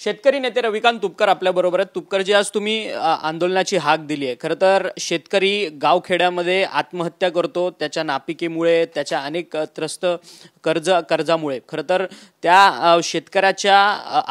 शेतकरी नेते रविकांत तुपकर आपल्याबरोबर आहेत तुपकरजी आज तुम्ही आंदोलनाची हाक दिली आहे खरं तर शेतकरी गावखेड्यामध्ये आत्महत्या करतो त्याच्या नापिकेमुळे त्याच्या अनेक त्रस्त कर्ज कर्जामुळे खरं तर त्या शेतकऱ्याच्या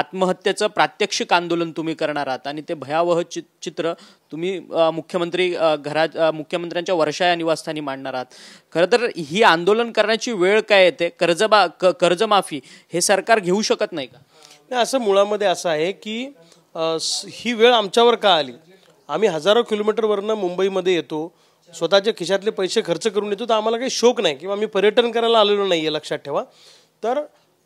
आत्महत्येचं प्रात्यक्षिक आंदोलन तुम्ही करणार आहात आणि ते भयावह चित्र तुम्ही मुख्यमंत्री घरा मुख्यमंत्र्यांच्या वर्षा या निवासस्थानी मांडणार आहात खरं तर ही आंदोलन करण्याची वेळ काय येते कर्जबा कर्जमाफी हे सरकार घेऊ शकत नाही का असं मुळामध्ये असं आहे की ही वेळ आमच्यावर का आली आम्ही हजारो किलोमीटरवरनं मुंबईमध्ये येतो स्वतःच्या खिशातले पैसे खर्च करून येतो तर आम्हाला काही शोक नाही किंवा आम्ही पर्यटन करायला आलेलो नाही आहे लक्षात ठेवा तर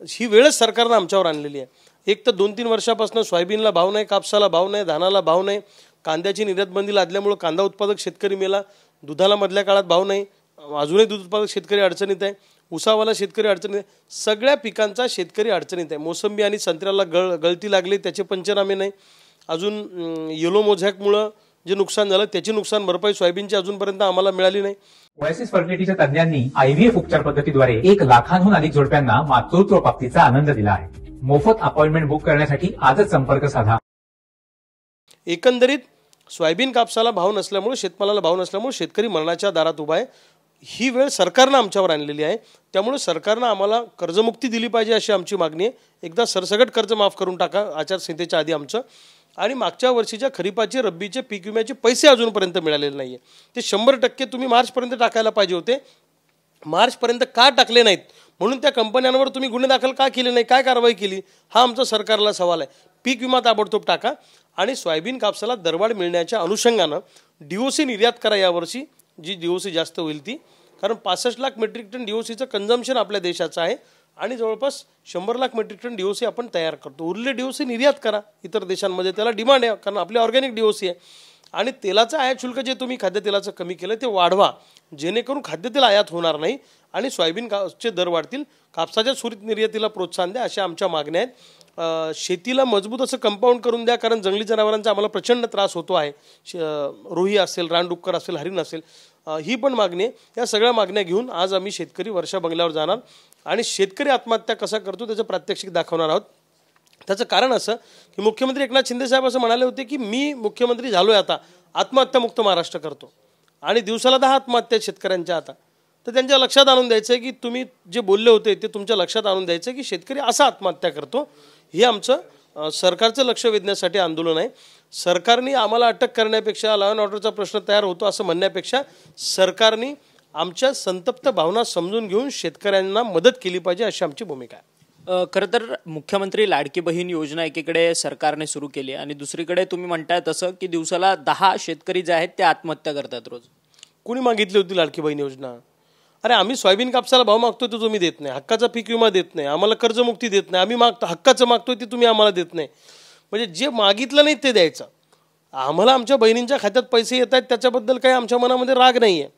ही वेळच सरकारनं आमच्यावर आणलेली आहे एक तर दोन तीन वर्षापासून सोयाबीनला भाव नाही कापसाला भाव नाही धानाला भाव नाही कांद्याची निर्यातबंदी लादल्यामुळं कांदा उत्पादक शेतकरी मेला दुधाला मधल्या काळात भाव नाही अजूनही दूध उत्पादक शेतकरी अडचणीत आहे उसावाला शेतकरी अडचणीत सगळ्या पिकांचा शेतकरी अडचणीत आहे मोसंबी आणि संत्र्याला गळ गळती लागली त्याचे पंचनामे नाही अजून येलो मोझॅकमुळं जे नुकसान झालं त्याची नुकसान भरपाई सोयाबीनची अजूनपर्यंत आम्हाला मिळाली नाही ओएसिस फर्टिलिटीच्या तज्ञांनी आयव्हीएफ उपचार पद्धतीद्वारे एक लाखांहून अधिक जोडप्यांना मातृत्व प्राप्तीचा आनंद दिला आहे मोफत अपॉइंटमेंट बुक करण्यासाठी आजच संपर्क साधा एकंदरीत सोयाबीन कापसाला भाव नसल्यामुळे शेतमालाला भाव नसल्यामुळे शेतकरी मरणाच्या दारात उभा आहे ही वेळ सरकारनं आमच्यावर आणलेली आहे त्यामुळे सरकारनं आम्हाला कर्जमुक्ती दिली पाहिजे अशी आमची मागणी आहे एकदा सरसगट कर्ज माफ करून टाका आचारसंहितेच्या आधी आमचं आणि मागच्या वर्षीच्या खरीपाचे रब्बीचे पीक विम्याचे पैसे अजूनपर्यंत मिळालेले नाही आहे ते शंभर टक्के तुम्ही मार्चपर्यंत टाकायला पाहिजे होते मार्चपर्यंत का टाकले नाहीत म्हणून त्या कंपन्यांवर तुम्ही गुन्हे दाखल का केले नाही काय कारवाई केली हा आमचा सरकारला सवाल आहे पीक विमा ताबडतोब टाका आणि सोयाबीन कापसाला दरवाढ मिळण्याच्या अनुषंगानं डी ओ सी निर्यात करा यावर्षी जी डी ओ सी जास्त होईल ती कारण पासष्ट lakh metric ton D O सीचं कन्झम्पशन आपल्या देशाचं आहे आणि जवळपास शंभर lakh metric ton D O C आपण तयार करतो उरले डी ओ सी निर्यात करा इतर देशांमध्ये त्याला डिमांड आहे कारण आपली ऑर्गॅनिक डी ओ सी आहे आणि तेलाचं आयात शुल्क जे तुम्ही खाद्यतेलाचं कमी केलं ते वाढवा जेणेकरून खाद्यतेल आयात होणार नाही आणि सोयाबीन चे दर वाढतील कापसाच्या सुरीत निर्यातीला प्रोत्साहन द्या अशा आमच्या मागण्या आहेत शेतीला मजबूत असं कंपाऊंड करून द्या कारण जंगली जनावरांचा आम्हाला प्रचंड त्रास होतो आहे रोही असेल रानडुक्कर असेल हरिण असेल ही पण मागणी या सगळ्या मागण्या घेऊन आज आम्ही शेतकरी वर्षा बंगल्यावर जाणार आणि शेतकरी आत्महत्या कसा करतो त्याचं प्रात्यक्षिक दाखवणार आहोत त्याचं कारण असं की मुख्यमंत्री एकनाथ शिंदे साहेब असं म्हणाले होते की मी मुख्यमंत्री झालो आहे आता आत्महत्यामुक्त महाराष्ट्र करतो आणि दिवसाला दहा आत्महत्या शेतकऱ्यांच्या आता तर त्यांच्या लक्षात आणून द्यायचं आहे की तुम्ही जे बोलले होते ते तुमच्या लक्षात आणून द्यायचं की शेतकरी असा आत्महत्या करतो हे आमचं सरकारचं लक्ष वेधण्यासाठी आंदोलन आहे सरकारने आम्हाला अटक करण्यापेक्षा लॉ अँड ऑर्डरचा प्रश्न तयार होतो असं म्हणण्यापेक्षा सरकारने आमच्या संतप्त भावना समजून घेऊन शेतकऱ्यांना मदत केली पाहिजे अशी आमची भूमिका आहे खरं तर मुख्यमंत्री लाडकी बहीण योजना एकीकडे सरकारने सुरू केली आणि दुसरीकडे तुम्ही म्हणताय तसं की दिवसाला दहा शेतकरी जे आहेत ते आत्महत्या करतात रोज कुणी मागितली होती लाडकी बहीण योजना अरे आम्ही सोयाबीन कापसाला भाव मागतोय तो तुम्ही देत नाही हक्काचा पीक विमा देत नाही आम्हाला कर्जमुक्ती देत नाही आम्ही मागतो हक्काचं मागतोय ते तुम्ही आम्हाला देत नाही म्हणजे जे मागितलं नाही ते द्यायचं आम्हाला आमच्या बहिणींच्या खात्यात पैसे येत आहेत त्याच्याबद्दल काही आमच्या मनामध्ये राग नाही आहे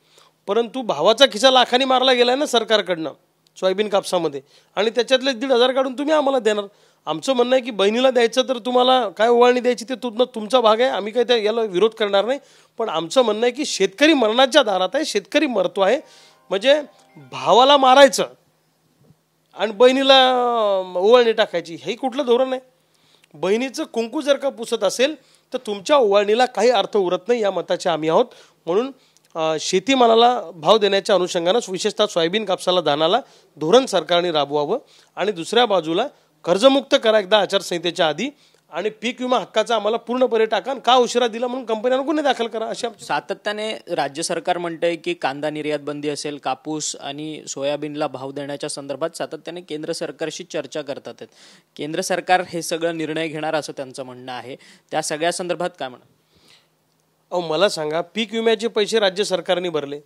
परंतु भावाचा खिसा लाखाने मारला गेला आहे ना सरकारकडनं सोयाबीन कापसामध्ये आणि त्याच्यातले दीड हजार काढून तुम्ही आम्हाला देणार आमचं म्हणणं आहे की बहिणीला द्यायचं तर तुम्हाला काय ओवाळणी द्यायची ते तुम्ही तुमचा भाग आहे आम्ही काय त्या याला विरोध करणार नाही पण आमचं म्हणणं आहे की शेतकरी मरणाच्या दारात आहे शेतकरी मरतो आहे म्हणजे भावाला मारायचं आणि बहिणीला ओवाळणी टाकायची हे कुठलं धोरण आहे बहिणीचं कुंकू जर का पुसत असेल तर तुमच्या ओवाळणीला काही अर्थ उरत नाही या मताचे आम्ही आहोत म्हणून शेतीमालाला भाव देण्याच्या अनुषंगानं विशेषतः सोयाबीन कापसाला धानाला धोरण सरकारने राबवावं आणि दुसऱ्या बाजूला कर्जमुक्त करा एकदा आचारसंहितेच्या आधी आणि पीक विमा हक्काचा आम्हाला पूर्णपणे टाका का उशिरा दिला म्हणून कंपन्यांना गुन्हे दाखल करा अशा सातत्याने राज्य सरकार म्हणतंय की कांदा निर्यात बंदी असेल कापूस आणि सोयाबीनला भाव देण्याच्या संदर्भात सातत्याने केंद्र सरकारशी चर्चा करतात केंद्र सरकार हे सगळं निर्णय घेणार असं त्यांचं म्हणणं आहे त्या सगळ्या संदर्भात काय म्हणा अहो मला सांगा पीक विम्याचे पैसे राज्य सरकारने भरले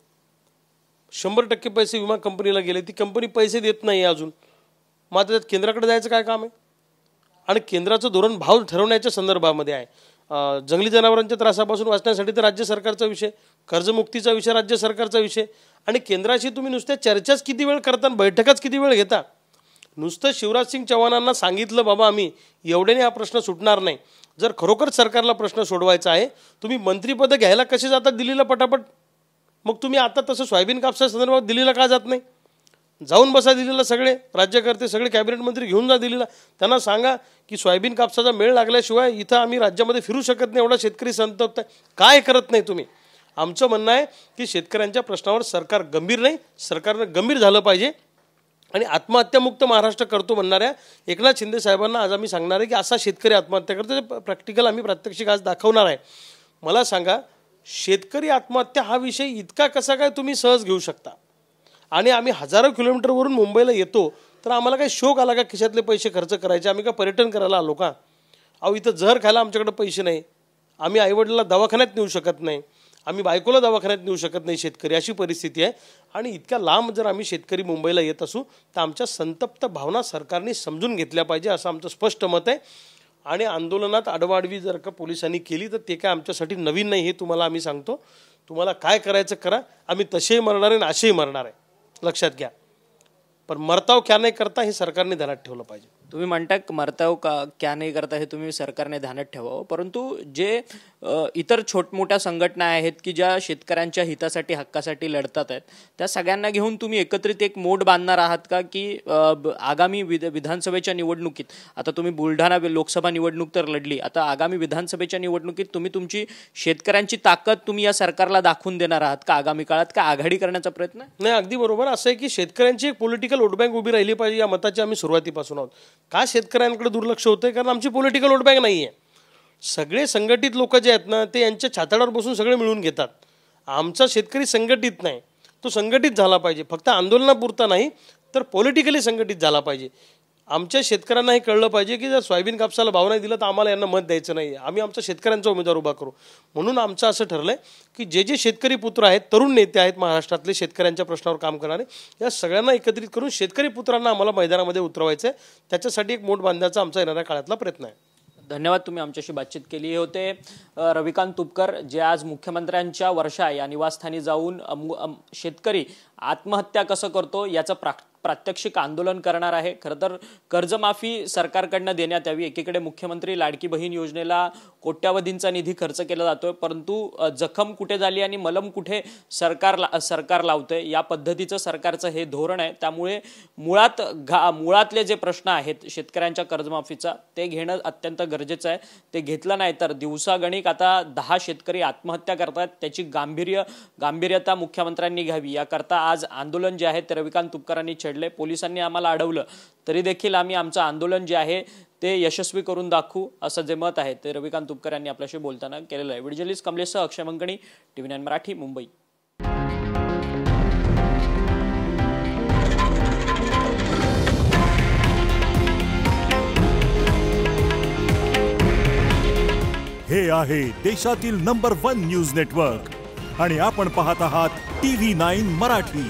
शंभर टक्के पैसे विमा कंपनीला गेले ती कंपनी पैसे देत नाही अजून मात्र त्यात केंद्राकडे जायचं काय काम आहे आणि केंद्राचं धोरण भाव ठरवण्याच्या संदर्भामध्ये आहे जंगली जनावरांच्या त्रासापासून वाचण्यासाठी तर राज्य सरकारचा विषय कर्जमुक्तीचा विषय राज्य सरकारचा विषय आणि केंद्राशी तुम्ही नुसत्या चर्चाच किती वेळ करता आणि बैठकाच किती वेळ घेता नुसतं शिवराज सिंग चव्हाणांना सांगितलं बाबा आम्ही एवढ्याने हा प्रश्न सुटणार नाही जर खरोखर सरकारला प्रश्न सोडवायचा आहे तुम्ही मंत्रिपद घ्यायला कसे जातात दिल्लीला पटापट मग तुम्ही आता तसं सोयाबीन कापसा संदर्भात दिल्लीला का जात नाही जाऊन बसा दिलेला सगळे राज्यकर्ते सगळे कॅबिनेट मंत्री घेऊन जा दिलेला त्यांना सांगा की सोयाबीन कापसाचा मेळ लागल्याशिवाय इथं आम्ही राज्यामध्ये फिरू शकत नाही एवढा शेतकरी संतप्त काय करत नाही तुम्ही आमचं म्हणणं आहे की शेतकऱ्यांच्या प्रश्नावर सरकार गंभीर नाही सरकारनं गंभीर झालं पाहिजे आणि आत्महत्यामुक्त महाराष्ट्र करतो म्हणणाऱ्या एकनाथ शिंदे साहेबांना आज आम्ही सांगणार आहे की असा शेतकरी आत्महत्या करतो प्रॅक्टिकल आम्ही प्रात्यक्षिक आज दाखवणार आहे मला सांगा शेतकरी आत्महत्या हा विषय इतका कसा काय तुम्ही सहज घेऊ शकता आणि आम्ही हजारो किलोमीटरवरून मुंबईला येतो तर आम्हाला काय शोक आला का खिशातले पैसे खर्च करायचे आम्ही काय पर्यटन करायला आलो का अहो इथं जहर खायला आमच्याकडे पैसे नाही आम्ही आईवडिला दवाखान्यात नेऊ शकत नाही आम्ही बायकोला दवाखान्यात नेऊ शकत नाही शेतकरी अशी परिस्थिती आहे आणि इतक्या लांब जर आम्ही शेतकरी मुंबईला येत असू तर आमच्या संतप्त भावना सरकारने समजून घेतल्या पाहिजे असं आमचं स्पष्ट मत आहे आणि आंदोलनात आडवाडवी जर का पोलिसांनी केली तर ते काय आमच्यासाठी नवीन नाही हे तुम्हाला आम्ही सांगतो तुम्हाला काय करायचं करा आम्ही तसेही मरणार आहे आणि असेही मरणार आहे लक्षात घ्या पण मरताव क्या नाही करता हे सरकारने ध्यानात ठेवलं पाहिजे तुम्ही म्हणता मरताव का क्या नाही करता हे तुम्ही सरकारने ध्यानात ठेवावं परंतु जे इतर छोटमोठ्या संघटना आहेत की ज्या शेतकऱ्यांच्या हितासाठी हक्कासाठी लढतात आहेत त्या सगळ्यांना घेऊन तुम्ही एकत्रित एक मोड बांधणार आहात का की आगामी विध विधानसभेच्या निवडणुकीत आता तुम्ही बुलढाणा लोकसभा निवडणूक तर लढली आता आगामी विधानसभेच्या निवडणुकीत तुम्ही तुमची शेतकऱ्यांची ताकद तुम्ही या सरकारला दाखवून देणार आहात का आगामी काळात का आघाडी करण्याचा प्रयत्न नाही अगदी बरोबर असं आहे की शेतकऱ्यांची एक पॉलिटिकल वोटबँक उभी राहिली पाहिजे या मताची आम्ही सुरुवातीपासून आहोत का शेतकऱ्यांकडे दुर्लक्ष होतंय कारण आमची पॉलिटिकल वोट बँक नाही आहे सगळे संघटित लोक जे आहेत ना ते यांच्या छाताडावर बसून सगळे मिळून घेतात आमचा शेतकरी संघटित नाही तो संघटित झाला पाहिजे फक्त आंदोलनापुरता नाही तर पॉलिटिकली संघटित झाला पाहिजे आमच्या शेतकऱ्यांना हे कळलं पाहिजे की जर सोयाबीन कापसाला भाव नाही दिला तर आम्हाला यांना मत द्यायचं नाही आम्ही आमच्या शेतकऱ्यांचा उमेदवार उभा करू म्हणून आमचं असं ठरलं की जे जे शेतकरी पुत्र आहेत तरुण नेते आहेत महाराष्ट्रातले शेतकऱ्यांच्या प्रश्नावर काम करणारे या सगळ्यांना एकत्रित करून शेतकरी पुत्रांना आम्हाला मैदानामध्ये उतरवायचं आहे त्याच्यासाठी एक मोठ बांधण्याचा आमचा येणाऱ्या काळातला प्रयत्न आहे धन्यवाद तुम्ही आमच्याशी बातचीत केली हे होते रविकांत तुपकर जे आज मुख्यमंत्र्यांच्या वर्षा या निवासस्थानी जाऊन शेतकरी आत्महत्या कसं करतो याचा प्राक् प्रात्यक्षिक आंदोलन करणार आहे खरं तर कर्जमाफी सरकारकडनं देण्यात यावी एकीकडे मुख्यमंत्री लाडकी बहीण योजनेला कोट्यावधींचा निधी खर्च केला जातोय परंतु जखम कुठे झाली आणि मलम कुठे सरकार ला, सरकार लावतंय या पद्धतीचं सरकारचं हे धोरण आहे त्यामुळे मुळात घा मुळातले जे प्रश्न आहेत शेतकऱ्यांच्या कर्जमाफीचा ते घेणं अत्यंत गरजेचं आहे ते घेतलं नाही तर दिवसागणिक आता दहा शेतकरी आत्महत्या करतात त्याची गांभीर्य गांभीर्यता मुख्यमंत्र्यांनी घ्यावी याकरता आज आंदोलन जे आहे ते रविकांत तुपकरांनी छेड पोलिसांनी आम्हाला अडवलं तरी देखील आम्ही आमचं आंदोलन जे आहे ते यशस्वी करून दाखवू असं जे मत आहे ते रविकांत तुपकर यांनी आपल्याशी बोलताना केलेलं आहे विडजलीस कमलेश अक्षय मंगणी टी मराठी मुंबई हे आहे देशातील नंबर वन न्यूज नेटवर्क आणि आपण पाहत आहात टीव्ही नाईन मराठी